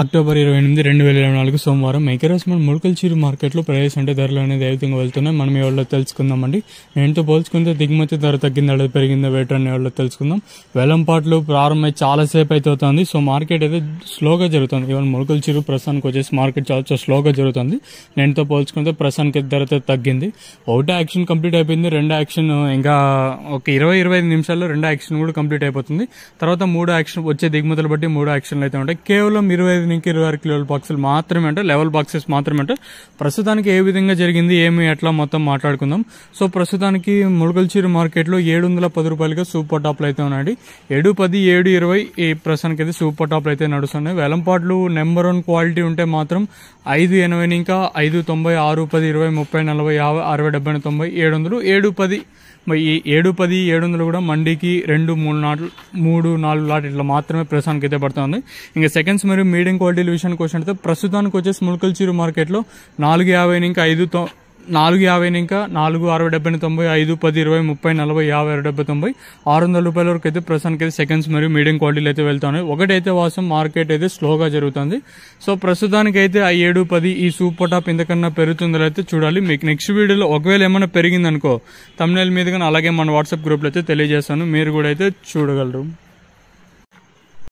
October ఇరవై ఎనిమిది రెండు వేల ఇరవై నాలుగు సోమవారం మన ముడకల్ చీరు మార్కెట్లో ప్రైస్ అంటే ధరలు అనేది ఏ విధంగా వెళ్తున్నాయి మనం ఎవరిలో తెలుసుకుందామండి నేనుతో పోల్చుకుంటే దిగుమతి ధర తగ్గిందా లేదా పెరిగిందా వేటర్ అని ఎవరిలో తెలుసుకుందాం వెలంపాట్లు ప్రారంభమై చాలాసేపు అయితే అవుతుంది సో మార్కెట్ అయితే స్లోగా జరుగుతుంది ఈవెన్ ముడకల్ చీరు ప్రస్తుతానికి వచ్చేసి మార్కెట్ చాలా స్లోగా జరుగుతుంది నేనుతో పోల్చుకుంటే ప్రస్తుతానికి ధర అయితే తగ్గింది ఒకటే యాక్షన్ కంప్లీట్ అయిపోయింది రెండు యాక్షన్ ఇంకా ఒక ఇరవై ఇరవై ఐదు నిమిషాల్లో రెండు యాక్షన్ కూడా కంప్లీట్ అయిపోతుంది తర్వాత మూడు యాక్షన్ వచ్చే దిగుమతులు బట్టి మూడు యాక్షన్లు అయితే ఉంటాయి కేవలం ఇరవై పదిహేను నుంచి ఇరవై ఆరు కిలోల బాక్సులు మాత్రమే అంటే లెవెల్ బాక్సెస్ మాత్రమే అంటే ప్రస్తుతానికి ఏ విధంగా జరిగింది ఏమి ఎట్లా మొత్తం మాట్లాడుకుందాం సో ప్రస్తుతానికి మార్కెట్ మార్కెట్లో ఏడు వందల పది రూపాయలుగా సూపర్ టాప్లు అయితే ఉన్నాయండి ఏడు పది ఏడు ఇరవై ఈ ప్రస్తుతానికి అయితే సూపర్ టాప్లు అయితే నడుస్తున్నాయి వెలంపాట్లు నెంబర్ వన్ క్వాలిటీ ఉంటే మాత్రం ఐదు ఎనభై ఇంకా ఐదు తొంభై ఆరు పది ఇరవై ముప్పై నలభై యాభై అరవై డెబ్బై తొంభై ఏడు వందలు ఏడు పది ఈ ఏడు పది ఏడు వందలు కూడా మండీకి రెండు మూడు నాట్లు మూడు నాలుగు లాట్ ఇట్లా మాత్రమే ప్రసానికి అయితే పడుతుంది ఇంకా సెకండ్స్ మరియు మీడియం ట్రేడింగ్ క్వాలిటీ విషయానికి వచ్చినట్లయితే ప్రస్తుతానికి వచ్చేసి ములకల్ చీరు మార్కెట్లో నాలుగు యాభై ఇంకా ఐదు నాలుగు యాభై ఇంకా నాలుగు అరవై డెబ్బై తొంభై ఐదు పది ఇరవై ముప్పై నలభై యాభై అరవై డెబ్బై తొంభై ఆరు వందల రూపాయల వరకు అయితే ప్రస్తుతానికి అయితే సెకండ్స్ మరియు మీడియం క్వాలిటీలు అయితే వెళ్తున్నాయి ఒకటైతే వాసం మార్కెట్ అయితే స్లోగా జరుగుతుంది సో ప్రస్తుతానికి అయితే ఆ ఏడు పది ఈ సూపర్ టాప్ ఇంతకన్నా పెరుగుతుందో అయితే చూడాలి మీకు నెక్స్ట్ వీడియోలో ఒకవేళ ఏమైనా పెరిగిందనుకో తమిళ మీద కానీ అలాగే మన వాట్సాప్ గ్రూప్లో అయితే తెలియజేస్తాను మీరు కూడా అయితే చూడగలరు